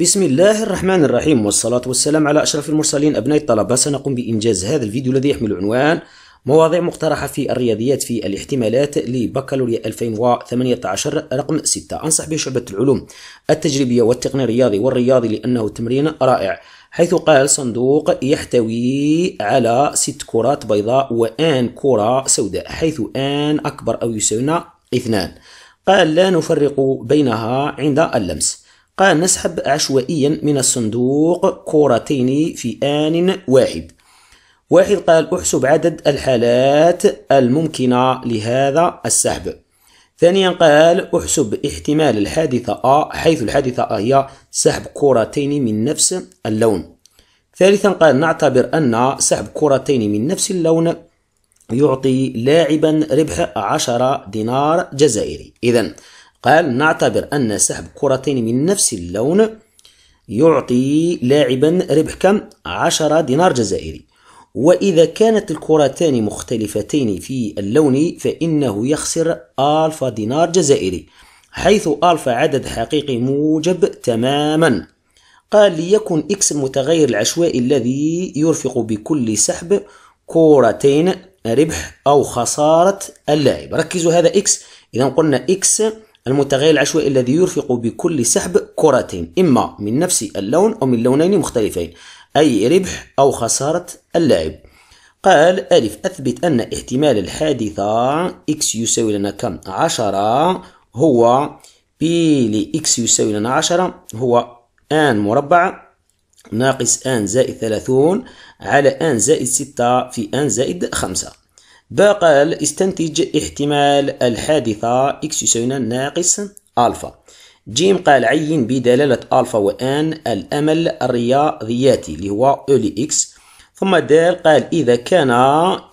بسم الله الرحمن الرحيم والصلاة والسلام على أشرف المرسلين أبناء الطلبة سنقوم بإنجاز هذا الفيديو الذي يحمل عنوان مواضيع مقترحة في الرياضيات في الاحتمالات لبكالوريا 2018 رقم 6 أنصح به شعبة العلوم التجريبية والتقني الرياضي والرياضي لأنه تمرين رائع حيث قال صندوق يحتوي على ست كرات بيضاء وآن كرة سوداء حيث آن أكبر أو يساوي اثنان قال لا نفرق بينها عند اللمس قال نسحب عشوائيا من الصندوق كورتين في آن واحد واحد قال احسب عدد الحالات الممكنة لهذا السحب ثانيا قال احسب احتمال الحادثة أ حيث الحادثة أ هي سحب كرتين من نفس اللون ثالثا قال نعتبر أن سحب كرتين من نفس اللون يعطي لاعبا ربح عشرة دينار جزائري إذا قال نعتبر أن سحب كرتين من نفس اللون يعطي لاعبا ربح كم عشرة دينار جزائري وإذا كانت الكرتان مختلفتين في اللون فإنه يخسر ألف دينار جزائري حيث ألف عدد حقيقي موجب تماما قال ليكن إكس المتغير العشوائي الذي يرفق بكل سحب كرتين ربح أو خسارة اللاعب ركزوا هذا إكس إذا قلنا إكس المتغير العشوائي الذي يرفق بكل سحب كرتين إما من نفس اللون أو من لونين مختلفين أي ربح أو خسارة اللاعب قال ألف أثبت أن احتمال الحادثة x يساوي لنا كم عشرة هو p ل x يساوي لنا عشرة هو n مربع ناقص n زائد ثلاثون على n زائد ستة في n زائد خمسة ب قال استنتج احتمال الحادثة إكس يساوي ناقص ألفا جيم قال عين بدلالة ألفا وآن الأمل الرياضياتي اللي هو أولي إكس ثم دال قال إذا كان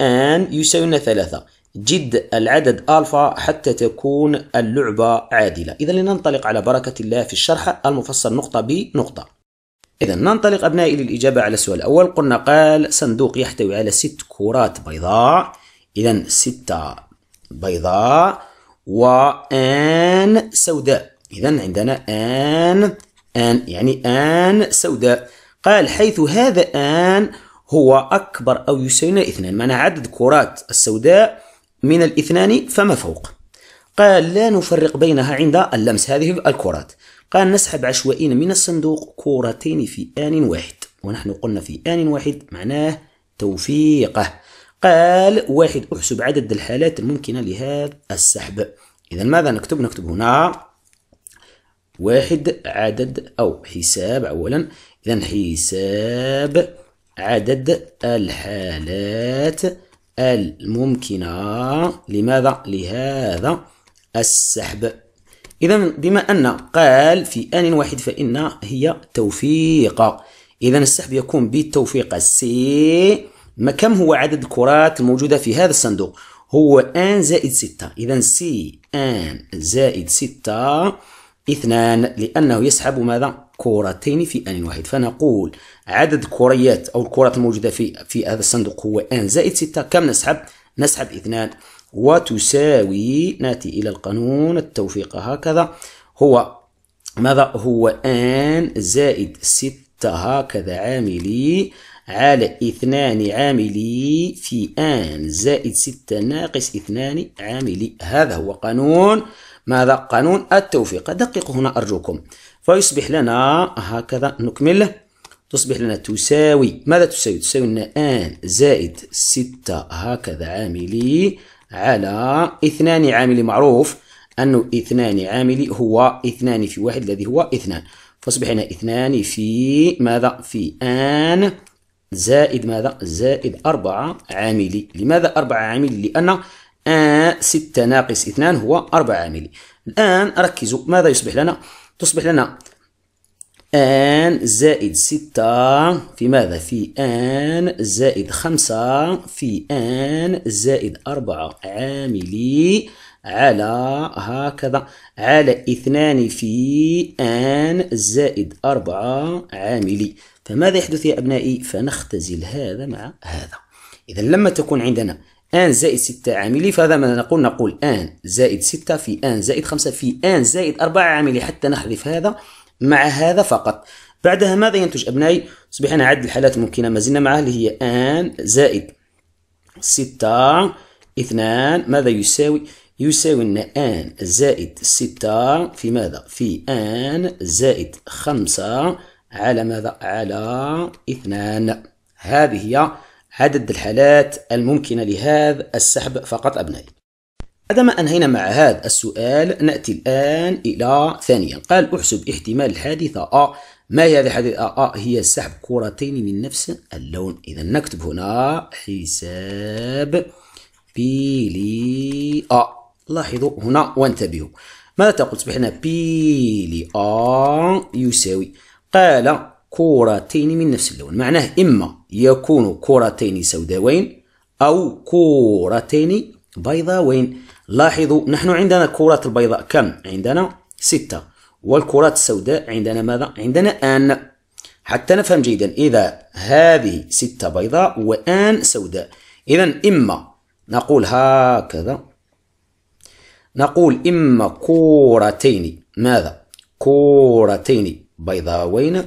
آن يساوي ثلاثة جد العدد ألفا حتى تكون اللعبة عادلة إذا لننطلق على بركة الله في الشرح المفصل نقطة بنقطة إذا ننطلق أبنائي للإجابة على السؤال الأول قلنا قال صندوق يحتوي على ست كرات بيضاء إذا ستة بيضاء وآن سوداء إذا عندنا آن آن يعني آن سوداء قال حيث هذا آن هو أكبر أو يساوي اثنان معنى عدد كرات السوداء من الاثنان فما فوق قال لا نفرق بينها عند اللمس هذه الكرات قال نسحب عشوائيا من الصندوق كورتين في آن واحد ونحن قلنا في آن واحد معناه توفيقه قال واحد احسب عدد الحالات الممكنة لهذا السحب إذا ماذا نكتب نكتب هنا واحد عدد أو حساب أولا إذا حساب عدد الحالات الممكنة لماذا لهذا السحب إذا بما أن قال في آن واحد فإن هي توفيق إذا السحب يكون بالتوفيق سي ما كم هو عدد الكرات الموجودة في هذا الصندوق هو ان زائد ستة، إذا سي ان زائد ستة اثنان لأنه يسحب ماذا؟ كرتين في آن واحد فنقول عدد كريات أو الكرات الموجودة في في هذا الصندوق هو ان زائد ستة، كم نسحب؟ نسحب اثنان وتساوي نأتي إلى القانون التوفيق هكذا هو ماذا؟ هو ان زائد ستة هكذا عاملي على اثنان عاملي في ان زائد ستة ناقص اثنان عاملي هذا هو قانون ماذا قانون التوفيق دققوا هنا أرجوكم فيصبح لنا هكذا نكمل تصبح لنا تساوي ماذا تساوي تساوي لنا ان زائد ستة هكذا عاملي على اثنان عاملي معروف أنه اثنان عاملي هو اثنان في واحد الذي هو اثنان فاصبح هنا اثنان في ماذا في ان زائد ماذا زائد أربعة عاملي لماذا أربعة عاملي لأن آه ستة ناقص اثنان هو أربعة عاملي الآن ركزوا ماذا يصبح لنا تصبح لنا آن زائد ستة في ماذا في آن زائد خمسة في آن زائد أربعة عاملي على هكذا على اثنان في آن زائد أربعة عاملي فماذا يحدث يا أبنائي فنختزل هذا مع هذا إذا لما تكون عندنا ان زائد ستة عاملي فهذا ما نقول نقول ان زائد ستة في ان زائد خمسة في ان زائد أربعة عاملي حتى نحذف هذا مع هذا فقط بعدها ماذا ينتج أبنائي أصبحنا عد الحالات الممكنة ما زلنا معها اللي هي ان زائد ستة اثنان ماذا يساوي يساوي لنا ان زائد ستة في ماذا في ان زائد خمسة على ماذا؟ على اثنان هذه هي عدد الحالات الممكنة لهذا السحب فقط أبنائي عندما أنهينا مع هذا السؤال نأتي الآن إلى ثانيا قال أحسب احتمال الحادثة أ ما هي هذه الحادثة أ هي سحب كرتين من نفس اللون إذا نكتب هنا حساب بيلي أ لاحظوا هنا وانتبهوا ماذا تقول تصبح هنا بيلي أ يساوي قال كورتين من نفس اللون معناه إما يكون كورتين سوداوين أو كورتين بيضاوين لاحظوا نحن عندنا الكرات البيضاء كم؟ عندنا ستة والكرات السوداء عندنا ماذا؟ عندنا آن حتى نفهم جيدا إذا هذه ستة بيضاء وآن سوداء إذا إما نقول هكذا نقول إما كورتين ماذا؟ كورتين بيضاوين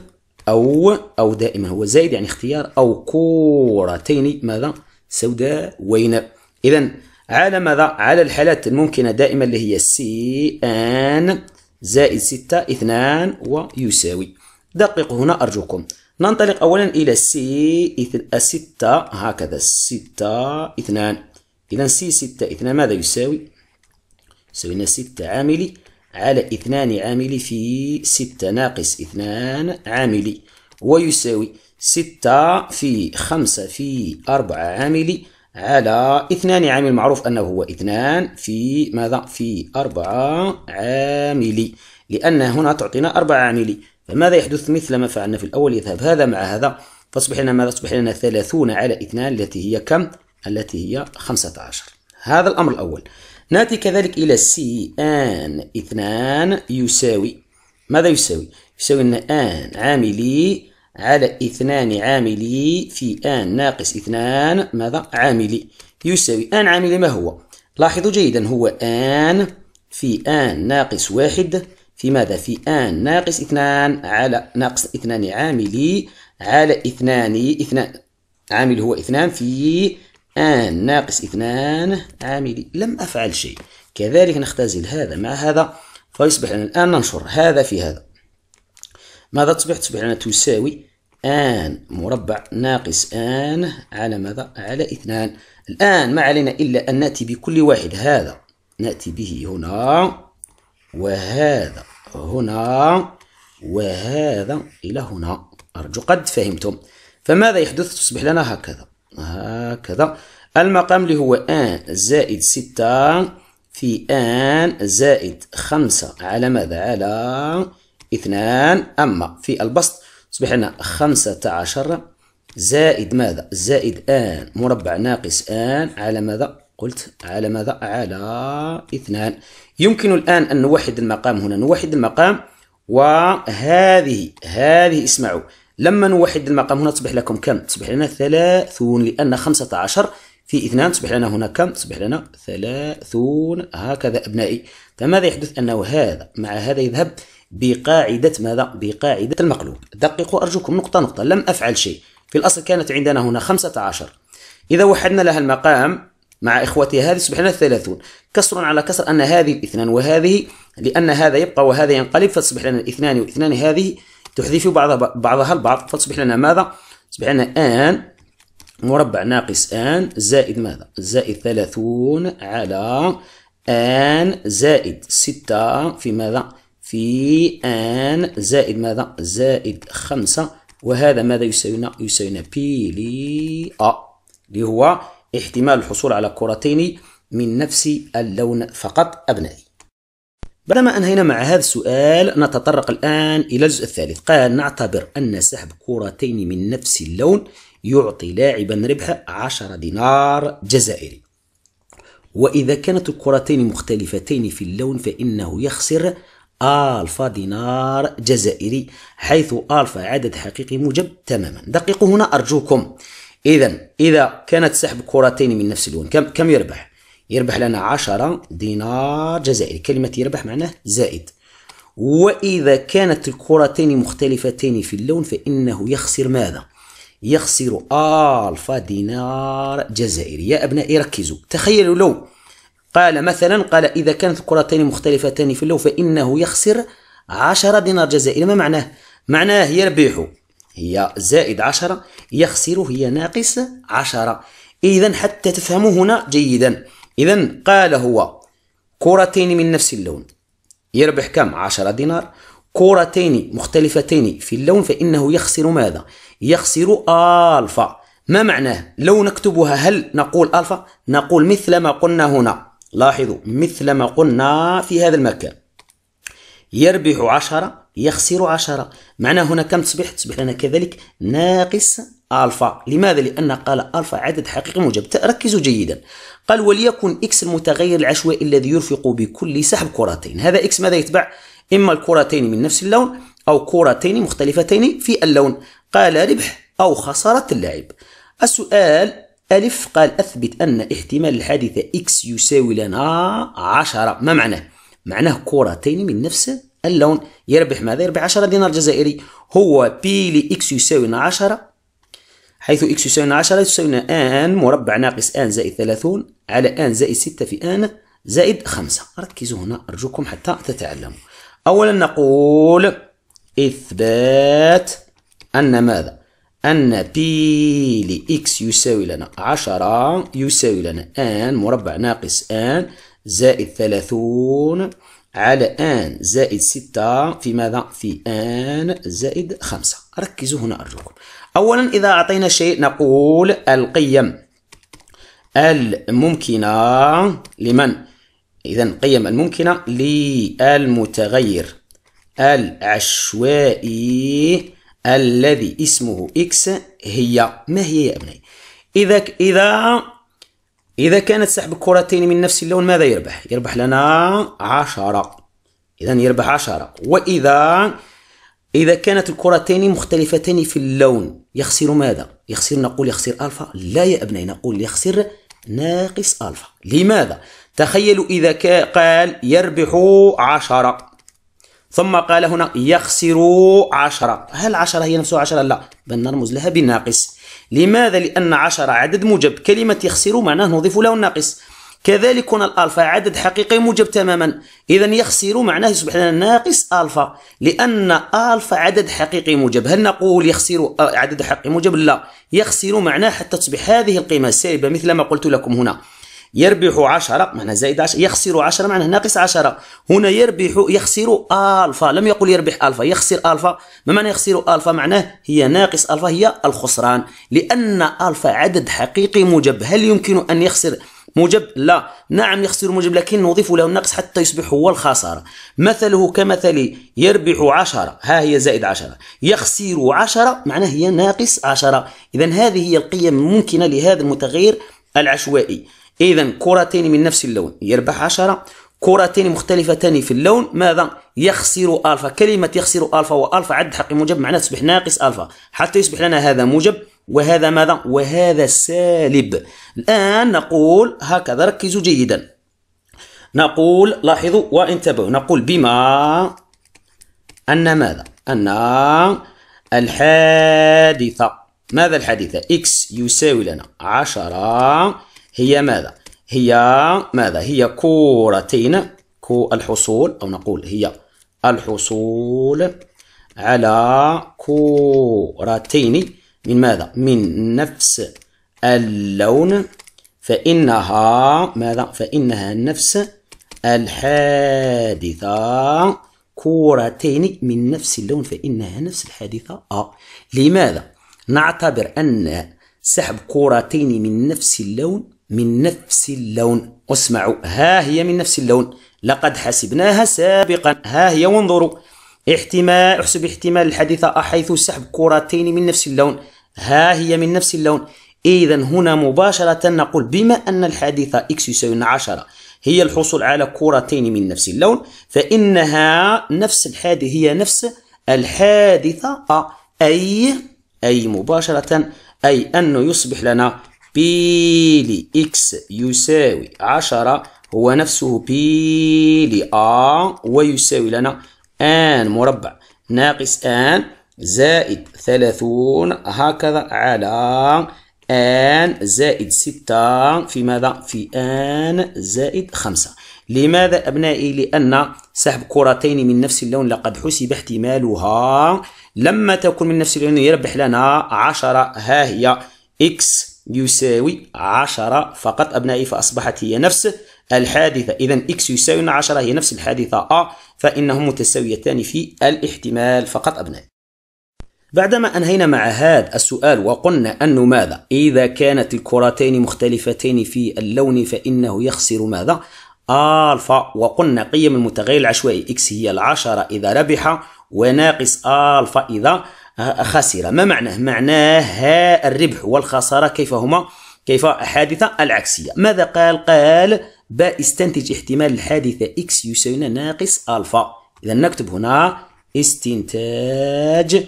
أو أو دائما هو زائد يعني اختيار أو كورتين ماذا سوداوين إذا على ماذا على الحالات الممكنة دائما اللي هي سي ان زائد ستة اثنان ويساوي دققوا هنا أرجوكم ننطلق أولا إلى سي ستة هكذا ستة اثنان إذا سي ستة اثنان ماذا يساوي؟ يساوي ستة عاملي على اثنان عاملي في ستة ناقص اثنان عاملي ويساوي ستة في خمسة في أربعة عاملي على اثنان عامل معروف أنه هو اثنان في ماذا في أربعة عاملي لأن هنا تعطينا أربعة عاملي فماذا يحدث مثل ما فعلنا في الأول يذهب هذا مع هذا فاصبح لنا ماذا تصبح لنا ثلاثون على اثنان التي هي كم التي هي خمسة عشر هذا الأمر الأول نأتي كذلك إلى سي آن اثنان يساوي ماذا يساوي؟ يساوي أن آن عاملي على اثنان عاملي في آن ناقص اثنان ماذا؟ عاملي يساوي آن عاملي ما هو؟ لاحظوا جيدا هو آن في آن ناقص واحد في ماذا؟ في آن ناقص اثنان على ناقص اثنان عاملي على اثنان اثنان عامل هو اثنان في آن ناقص اثنان عاملي لم أفعل شيء كذلك نختزل هذا مع هذا فيصبح لنا الآن ننشر هذا في هذا ماذا تصبح؟ تصبح لنا تساوي آن مربع ناقص آن على ماذا؟ على اثنان الآن ما علينا إلا أن نأتي بكل واحد هذا نأتي به هنا وهذا هنا وهذا إلى هنا أرجو قد فهمتم فماذا يحدث تصبح لنا هكذا هكذا المقام اللي هو ان زائد ستة في ان زائد خمسة على ماذا على اثنان أما في البسط تصبح لنا خمسة عشر زائد ماذا زائد ان مربع ناقص ان على ماذا قلت على ماذا على اثنان يمكن الآن أن نوحد المقام هنا نوحد المقام وهذه هذه اسمعوا لما نوحد المقام هنا تصبح لكم كم تصبح لنا ثلاثون لأن خمسة عشر في اثنان تصبح لنا هنا كم تصبح لنا ثلاثون هكذا أبنائي فماذا طيب، يحدث أنه هذا مع هذا يذهب بقاعدة ماذا بقاعدة المقلوب دققوا أرجوكم نقطة نقطة لم أفعل شيء في الأصل كانت عندنا هنا خمسة عشر إذا وحدنا لها المقام مع إخوتها هذه تصبح لنا ثلاثون كسر على كسر أن هذه الاثنان وهذه لأن هذا يبقى وهذا ينقلب فتصبح لنا الاثنان واثنان هذه تحذف بعض بعضها البعض فتصبح لنا ماذا؟ تصبح لنا ان مربع ناقص ان زائد ماذا؟ زائد ثلاثون على ان زائد ستة في ماذا؟ في ان زائد ماذا؟ زائد خمسة وهذا ماذا يساوينا؟ يساوينا بي لي ا اللي هو احتمال الحصول على كرتين من نفس اللون فقط أبنائي بعدما أنهينا مع هذا السؤال نتطرق الآن إلى الجزء الثالث قال نعتبر أن سحب كرتين من نفس اللون يعطي لاعبا ربح 10 دينار جزائري وإذا كانت الكرتين مختلفتين في اللون فإنه يخسر ألفا دينار جزائري حيث ألفا عدد حقيقي موجب تماما دققوا هنا أرجوكم إذا إذا كانت سحب كرتين من نفس اللون كم كم يربح يربح لنا 10 دينار جزائري كلمة يربح معناه زائد وإذا كانت الكرتان مختلفتان في اللون فإنه يخسر ماذا؟ يخسر ألفا دينار جزائري يا أبنائي ركزوا تخيلوا لو قال مثلا قال إذا كانت الكرتان مختلفتان في اللون فإنه يخسر عشرة دينار جزائري ما معناه؟ معناه يربح هي زائد عشرة يخسر هي ناقص عشرة إذا حتى تفهموا هنا جيدا إذا قال هو كرتين من نفس اللون يربح كم؟ 10 دينار كرتين مختلفتين في اللون فإنه يخسر ماذا؟ يخسر ألفا ما معناه؟ لو نكتبها هل نقول ألفا؟ نقول مثل ما قلنا هنا لاحظوا مثل ما قلنا في هذا المكان يربح عشرة يخسر عشرة معناه هنا كم تصبح؟ تصبح لنا كذلك ناقص الفا لماذا لان قال الفا عدد حقيقي موجب ركزوا جيدا قال وليكن اكس المتغير العشوائي الذي يرفق بكل سحب كرتين هذا اكس ماذا يتبع اما الكرتين من نفس اللون او كرتين مختلفتين في اللون قال ربح او خساره اللاعب السؤال ألف قال أثبت أن احتمال الحادثة إكس يساوي لنا عشرة ما معناه؟ معناه كرتين من نفس اللون يربح ماذا؟ يربح 10 دينار جزائري هو بي لإكس يساوي لنا 10 حيث إكس يساوي 10 تساوي آن مربع ناقص آن زائد 30 على آن زائد 6 في آن زائد 5 ركزوا هنا أرجوكم حتى تتعلموا أولا نقول إثبات أن ماذا؟ أن بي لإكس يساوي لنا 10 يساوي لنا آن مربع ناقص آن زائد 30 على ان زائد ستة في ماذا في ان زائد خمسة ركزوا هنا أرجوكم أولا إذا أعطينا شيء نقول القيم الممكنة لمن إذا قيم الممكنة للمتغير العشوائي الذي اسمه إكس هي ما هي يا أبني إذا إذا إذا كانت سحب الكرتين من نفس اللون ماذا يربح؟ يربح لنا عشرة إذا يربح عشرة وإذا إذا كانت الكرتين مختلفتان في اللون يخسر ماذا؟ يخسر نقول يخسر ألفا لا يا أبنائي نقول يخسر ناقص ألفا لماذا؟ تخيلوا إذا قال يربح عشرة ثم قال هنا يخسر عشرة هل عشرة هي نفسها عشرة؟ لا بل نرمز لها بالناقص لماذا؟ لأن عشرة عدد موجب كلمة يخسر معناه نضيف له الناقص كذلك هنا الألفا عدد حقيقي موجب تماما إذا يخسر معناه يصبح لنا ناقص ألفا لأن ألفا عدد حقيقي موجب هل نقول يخسر عدد حقيقي موجب؟ لا يخسر معناه حتى تصبح هذه القيمة سالبة مثل ما قلت لكم هنا يربح عشرة معناها زائد عشرة يخسر عشرة معناها ناقص عشرة هنا يربح يخسر ألفا لم يقل يربح ألفا يخسر ألفا ما معنى يخسر ألفا معناه هي ناقص ألفا هي الخسران لأن ألفا عدد حقيقي موجب هل يمكن أن يخسر موجب لا نعم يخسر موجب لكن نضيف له النقص حتى يصبح هو الخسارة مثله كمثل يربح عشرة ها هي زائد عشرة يخسر عشرة معناه هي ناقص عشرة إذا هذه هي القيم الممكنة لهذا المتغير العشوائي إذا كرتين من نفس اللون يربح عشرة كرتين مختلفتان في اللون ماذا يخسر ألفا كلمة يخسر ألفا وألفا عد حق موجب معناه تصبح ناقص ألفا حتى يصبح لنا هذا موجب وهذا ماذا وهذا سالب الآن نقول هكذا ركزوا جيدا نقول لاحظوا وانتبهوا نقول بما أن ماذا أن الحادثة ماذا الحادثة اكس يساوي لنا عشرة هي ماذا هي ماذا هي كورتين كو الحصول أو نقول هي الحصول على كورتين من ماذا من نفس اللون فإنها ماذا فإنها نفس الحادثة كورتين من نفس اللون فإنها نفس الحادثة أ آه. لماذا نعتبر أن سحب كورتين من نفس اللون من نفس اللون اسمعوا ها هي من نفس اللون لقد حسبناها سابقا ها هي وانظروا احتمال احسب احتمال الحادثة حيث سحب كرتين من نفس اللون ها هي من نفس اللون إذا هنا مباشرة نقول بما أن الحادثة إكس يساوي 10 هي الحصول على كرتين من نفس اللون فإنها نفس الحادثة هي نفس الحادثة أي أي مباشرة أي أنه يصبح لنا بي لإكس يساوي عشرة هو نفسه بي لآ ويساوي لنا آن مربع ناقص آن زائد ثلاثون هكذا على آن زائد ستة في ماذا؟ في آن زائد خمسة لماذا أبنائي؟ لأن سحب كرتين من نفس اللون لقد حسب احتمالها لما تكون من نفس اللون يربح لنا عشرة ها هي إكس يساوي عشرة فقط أبنائي فأصبحت هي نفس الحادثة إذا إكس يساوي عشرة هي نفس الحادثة أ آه، فإنهم متساويتان في الاحتمال فقط أبنائي بعدما أنهينا مع هذا السؤال وقلنا أنه ماذا إذا كانت الكرتين مختلفتين في اللون فإنه يخسر ماذا ألفا وقلنا قيم المتغير العشوائي إكس هي العشرة إذا ربح وناقص ألفا إذا خسر ما معناه؟ معناه الربح والخسارة كيف هما كيف حادثة العكسية ماذا قال؟ قال با استنتج احتمال الحادثة إكس يساوي ناقص ألفا إذا نكتب هنا استنتاج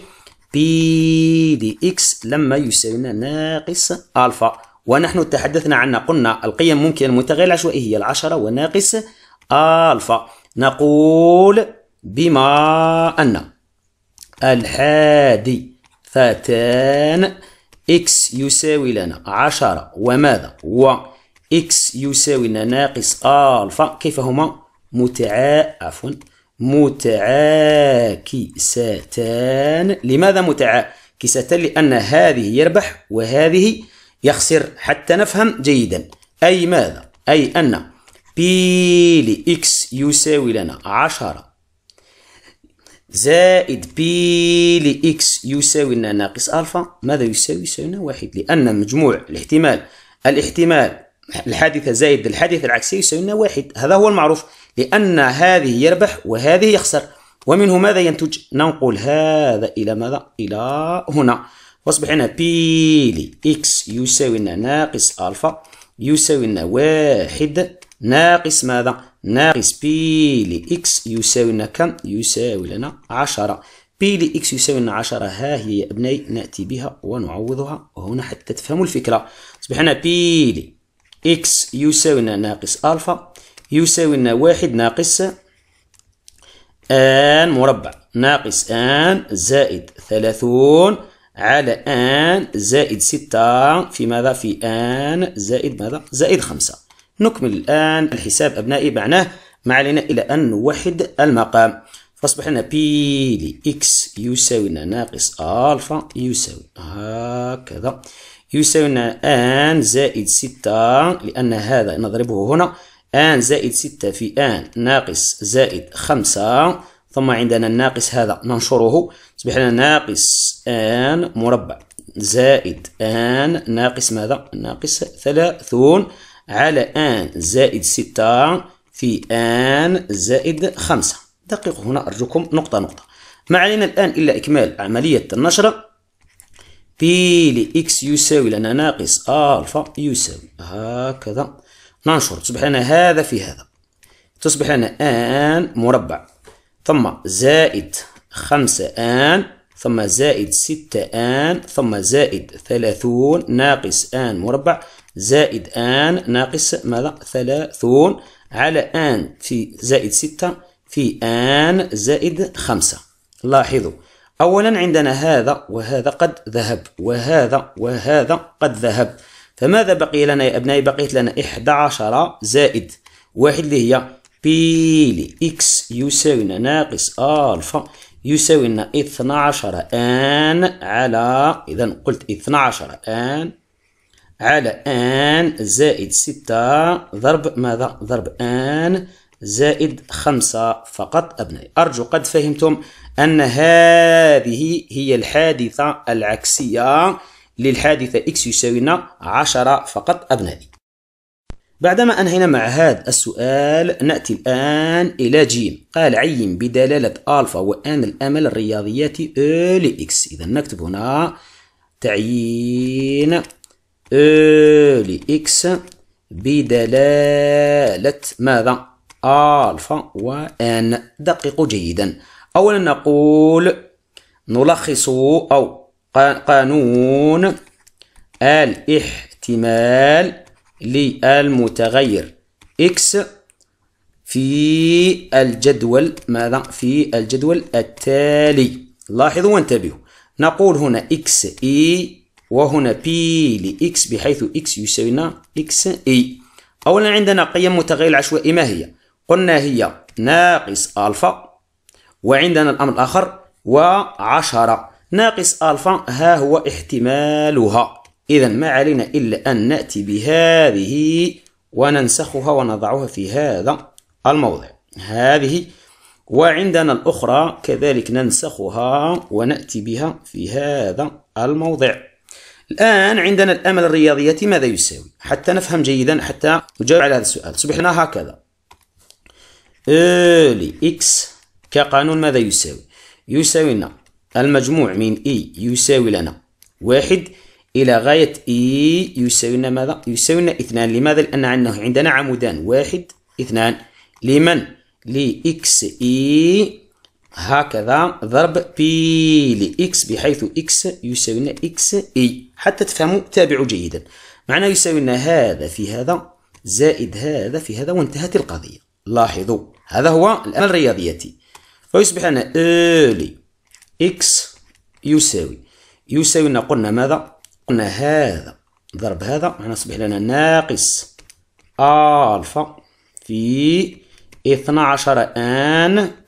بي دي إكس لما يساوي ناقص ألفا ونحن تحدثنا عنها قلنا القيم ممكن المتغير العشوائي هي العشرة وناقص ألفا نقول بما أن الحادي ثتان إكس يساوي لنا عشرة وماذا و إكس يساوي لنا ناقص ألفا كيف هما متعا عفوا متعاكستان لماذا متعاكستان لأن هذه يربح وهذه يخسر حتى نفهم جيدا أي ماذا أي أن بي لإكس يساوي لنا عشرة زائد بي لإكس يساوي لنا ناقص ألفا ماذا يساوي؟ يساوي لنا واحد لأن مجموع الاحتمال الاحتمال الحادثة زائد الحادثة العكسية يساوي لنا واحد هذا هو المعروف لأن هذه يربح وهذه يخسر ومنه ماذا ينتج؟ ننقل هذا إلى ماذا؟ إلى هنا واصبح لنا بي لإكس يساوي لنا ناقص ألفا يساوي لنا واحد ناقص ماذا؟ ناقص بي لإكس يساوي لنا كم يساوي لنا عشرة بي لإكس يساوي لنا عشرة ها هي يا ابني نأتي بها ونعوضها هنا حتى تفهموا الفكرة تصبح بي بي لإكس يساوي لنا ناقص ألفا يساوي لنا واحد ناقص ان مربع ناقص ان زائد ثلاثون على ان زائد ستة في ماذا في ان زائد ماذا زائد خمسة نكمل الآن الحساب أبنائي معناه ما علينا إلى أن نوحد المقام فأصبح لنا بي لي إكس يساوي لنا ناقص ألفا يساوي هكذا يساوي لنا آن زائد ستة لأن هذا نضربه هنا آن زائد ستة في آن ناقص زائد خمسة ثم عندنا الناقص هذا ننشره تصبح لنا ناقص آن مربع زائد آن ناقص ماذا؟ ناقص ثلاثون على ان زائد ستة في ان زائد خمسة دققوا هنا أرجوكم نقطة نقطة ما علينا الآن إلا إكمال عملية النشر بي لإكس يساوي لنا ناقص ألفا يساوي هكذا ننشر تصبح لنا هذا في هذا تصبح لنا آن مربع ثم زائد خمسة آن ثم زائد ستة آن ثم زائد ثلاثون ناقص آن مربع زائد آن ناقص ماذا ثلاثون على آن في زائد ستة في آن زائد خمسة لاحظوا أولا عندنا هذا وهذا قد ذهب وهذا وهذا قد ذهب فماذا بقي لنا يا أبنائي بقيت لنا 11 زائد واحد اللي هي بي لإكس يساوي ناقص ألفا يساوي لنا 12 آن على إذا قلت 12 آن على ان زائد ستة ضرب ماذا ضرب ان زائد خمسة فقط أبنائي أرجو قد فهمتم أن هذه هي الحادثة العكسية للحادثة إكس يساوينا عشرة فقط أبنائي بعدما أنهينا مع هذا السؤال نأتي الآن إلى جيم قال عين بدلالة ألفا وأن الأمل الرياضياتي أو لإكس إذا نكتب هنا تعيين لإكس e, بدلالة ماذا؟ ألفا وآن دققوا جيدا أولا نقول نلخص أو قانون الاحتمال للمتغير إكس في الجدول ماذا؟ في الجدول التالي لاحظوا وانتبهوا نقول هنا إكس إي e, وهنا بي لإكس بحيث إكس يساوينا لنا إكس إي أولا عندنا قيم متغير العشوائي ما هي؟ قلنا هي ناقص ألفا وعندنا الأمر الآخر وعشرة ناقص ألفا ها هو احتمالها إذا ما علينا إلا أن نأتي بهذه وننسخها ونضعها في هذا الموضع هذه وعندنا الأخرى كذلك ننسخها ونأتي بها في هذا الموضع الآن عندنا الأمل الرياضياتي ماذا يساوي حتى نفهم جيدا حتى نجاوب على هذا السؤال صبحنا هكذا إلي إكس كقانون ماذا يساوي يساوي لنا المجموع من إي e يساوي لنا واحد إلى غاية إي e يساوي لنا ماذا يساوي لنا اثنان لماذا لأن عندنا عمودان واحد اثنان لمن لإكس إي e هكذا ضرب بي لإكس بحيث إكس يساوي لنا إكس إي حتى تفهموا تابعوا جيدا معناه يساوي لنا هذا في هذا زائد هذا في هذا وانتهت القضية لاحظوا هذا هو الان الرياضياتي فيصبح لنا إلي إكس يساوي يساوي لنا قلنا ماذا؟ قلنا هذا ضرب هذا معناه يصبح لنا ناقص ألفا في 12 آن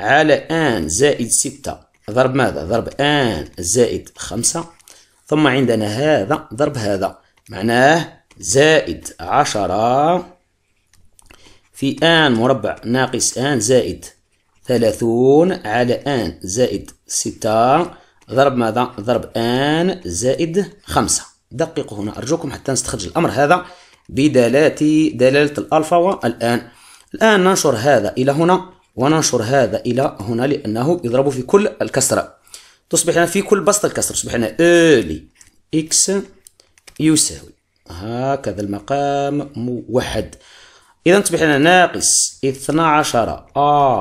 على ان زائد ستة ضرب ماذا ضرب ان زائد خمسة ثم عندنا هذا ضرب هذا معناه زائد عشرة في ان مربع ناقص ان زائد ثلاثون على ان زائد ستة ضرب ماذا ضرب ان زائد خمسة دققوا هنا أرجوكم حتى نستخرج الأمر هذا بدلالة دلالة الألفا والآن الآن ننشر هذا إلى هنا وننشر هذا إلى هنا لأنه يضرب في كل الكسرة تصبح هنا في كل بسط الكسر تصبح هنا إلي إكس يساوي هكذا المقام موحد إذا تصبح هنا ناقص 12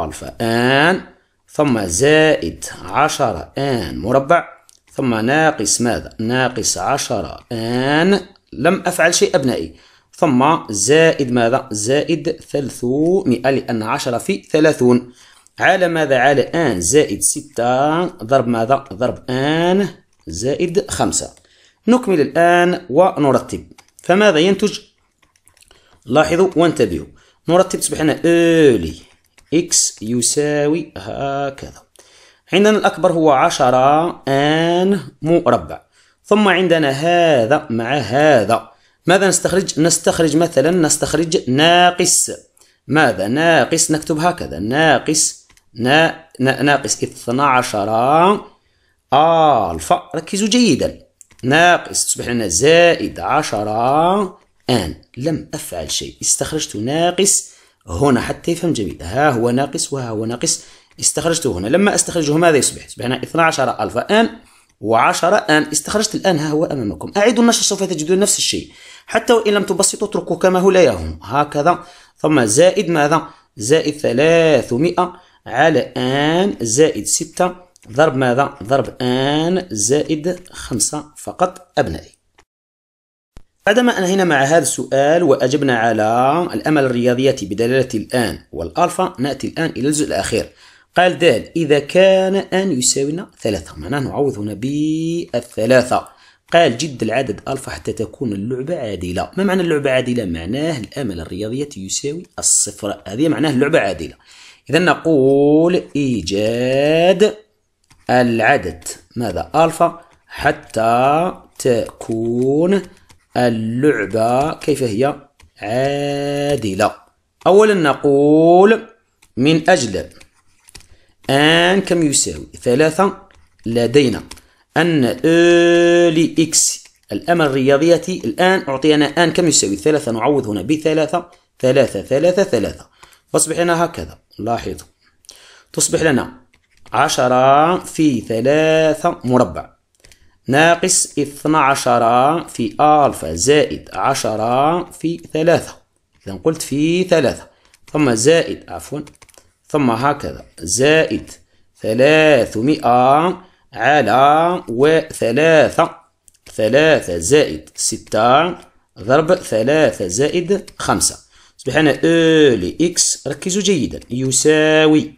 ألفا آن ثم زائد 10 آن مربع ثم ناقص ماذا؟ ناقص 10 آن لم أفعل شيء أبنائي ثم زائد ماذا زائد ثلثمائة لأن عشرة في ثلاثون على ماذا على ان زائد ستة ضرب ماذا ضرب ان زائد خمسة نكمل الآن ونرتب فماذا ينتج لاحظوا وانتبهوا نرتب تصبح اولي اكس يساوي هكذا عندنا الأكبر هو عشرة ان مربع ثم عندنا هذا مع هذا ماذا نستخرج نستخرج مثلا نستخرج ناقص ماذا ناقص نكتب هكذا ناقص نا ناقص 12 ألفا ركزوا جيدا ناقص تصبح لنا زائد 10 آن لم أفعل شيء استخرجت ناقص هنا حتى يفهم جميل ها هو ناقص وها هو ناقص استخرجته هنا لما استخرجه ماذا يصبح؟ يصبح لنا 12 ألفا آن وعشرة آن استخرجت الآن ها هو أمامكم أعيدوا النشر سوف تجدون نفس الشيء حتى وإن لم تبسطوا اتركوا كما هو لا يهم هكذا ثم زائد ماذا زائد ثلاثمائة على آن زائد ستة ضرب ماذا ضرب آن زائد خمسة فقط أبنائي بعدما أنهينا مع هذا السؤال وأجبنا على الأمل الرياضياتي بدلالة الآن والألفا نأتي الآن إلى الجزء الأخير قال دال إذا كان أن يساوينا ثلاثة معناه نعوض هنا بالثلاثة قال جد العدد ألفا حتى تكون اللعبة عادلة ما معنى اللعبة عادلة؟ معناه الأمل الرياضية يساوي الصفر هذه معناه اللعبة عادلة إذا نقول إيجاد العدد ماذا ألفا حتى تكون اللعبة كيف هي عادلة أولا نقول من أجل ان كم يساوي ثلاثة لدينا أن لي إكس الأمل الرياضية الآن أعطينا أن كم يساوي ثلاثة نعوض هنا بثلاثة ثلاثة ثلاثة ثلاثة فاصبح لنا هكذا لاحظوا تصبح لنا عشرة في ثلاثة مربع ناقص اثنا عشر في ألفا زائد عشرة في ثلاثة إذا قلت في ثلاثة ثم زائد عفوا ثم هكذا زائد ثلاثمائة على وثلاثة ثلاثة زائد ستة ضرب ثلاثة زائد خمسة سبحان أو لإكس ركزوا جيدا يساوي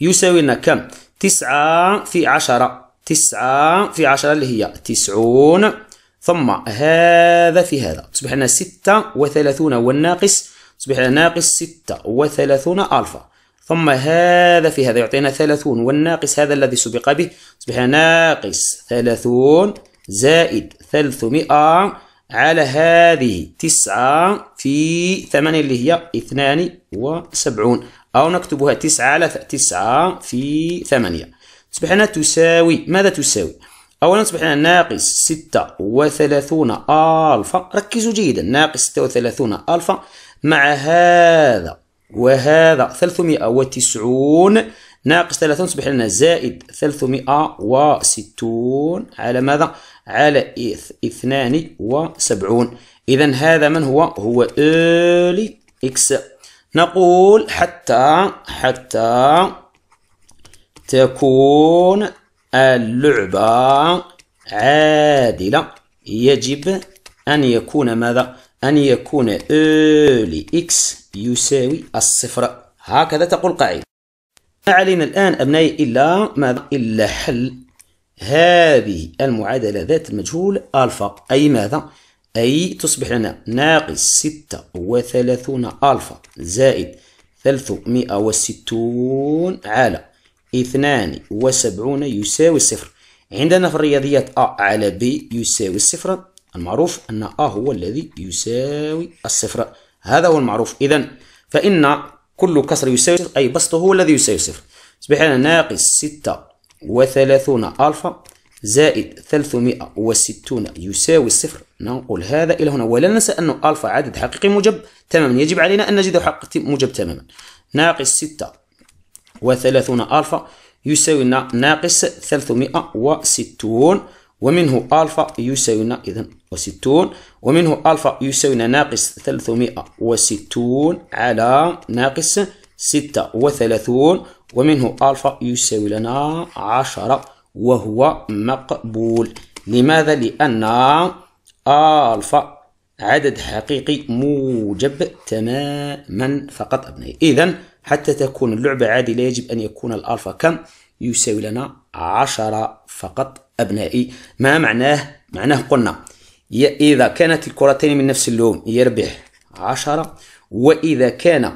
يساوي لنا كم تسعة في عشرة تسعة في عشرة اللي هي تسعون ثم هذا في هذا سبحان ستة وثلاثون والناقص أصبح ناقص ستة وثلاثون ألفا ثم هذا في هذا يعطينا ثلاثون والناقص هذا الذي سبق به أصبح ناقص ثلاثون زائد ثلاثمائة على هذه تسعة في ثمانية اللي هي اثنان وسبعون أو نكتبها تسعة على تسعة في ثمانية تصبح تساوي ماذا تساوي؟ أولا تصبح لنا ناقص ستة وثلاثون ألفا ركزوا جيدا ناقص ستة وثلاثون ألفا مع هذا وهذا 390 ناقص 3 تصبح لنا زائد 360 على ماذا؟ على 72 إذا هذا من هو؟ هو إلي إكس نقول حتى حتى تكون اللعبة عادلة يجب أن يكون ماذا؟ أن يكون أ لإكس يساوي الصفر هكذا تقول قاعدة ما علينا الآن أبنائي إلا ماذا إلا حل هذه المعادلة ذات المجهول ألفا أي ماذا أي تصبح لنا ناقص ستة وثلاثون ألفا زائد ثلاثمائة وستون على اثنان وسبعون يساوي صفر عندنا في الرياضيات أ على ب يساوي الصفر المعروف أن أ هو الذي يساوي الصفر هذا هو المعروف إذا فإن كل كسر يساوي صفر أي بسطه هو الذي يساوي صفر أصبح لنا ناقص ستة وثلاثون ألفا زائد 360 يساوي الصفر ننقل هذا إلى هنا ولا ننسى أن ألفا عدد حقيقي موجب تماما يجب علينا أن نجد حقيقي موجب تماما ناقص ستة وثلاثون ألفا يساوي ناقص 360 ومنه ألفا يساوي إذا وستون ومنه ألفا يساوي لنا ناقص ثلاثمائة وستون على ناقص ستة وثلاثون ومنه ألفا يساوي لنا عشرة وهو مقبول لماذا؟ لأن ألفا عدد حقيقي موجب تماما فقط أبنائي إذا حتى تكون اللعبة عادلة يجب أن يكون الألفا كم؟ يساوي لنا عشرة فقط أبنائي ما معناه؟ معناه قلنا إذا كانت الكرتين من نفس اللون يربح عشرة وإذا كان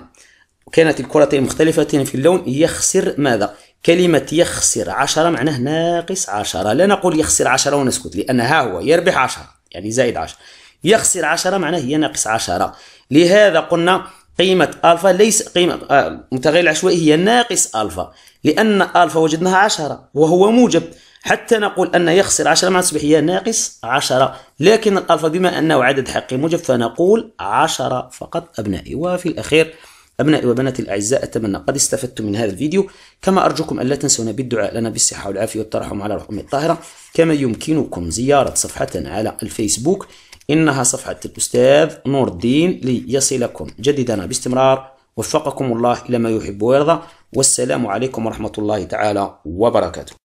كانت الكرتين مختلفتين في اللون يخسر ماذا؟ كلمة يخسر عشرة معناه ناقص عشرة لا نقول يخسر عشرة ونسكت لأن ها هو يربح عشرة يعني زائد عشرة يخسر عشرة معناه هي ناقص عشرة لهذا قلنا قيمة ألفا ليس قيمة آه، متغير العشوائي هي ناقص ألفا لأن ألفا وجدناها عشرة وهو موجب حتى نقول أن يخسر 10 مع الصبحية ناقص 10 لكن الألفا بما أنه عدد حقي موجب فنقول 10 فقط أبنائي وفي الأخير أبنائي وبناتي الأعزاء أتمنى قد استفدتم من هذا الفيديو كما أرجوكم ألا تنسونا بالدعاء لنا بالصحة والعافية والترحم على روح أمي الطاهرة كما يمكنكم زيارة صفحتنا على الفيسبوك إنها صفحة الأستاذ نور الدين ليصلكم جديدنا باستمرار وفقكم الله إلى ما يحب ويرضى والسلام عليكم ورحمة الله تعالى وبركاته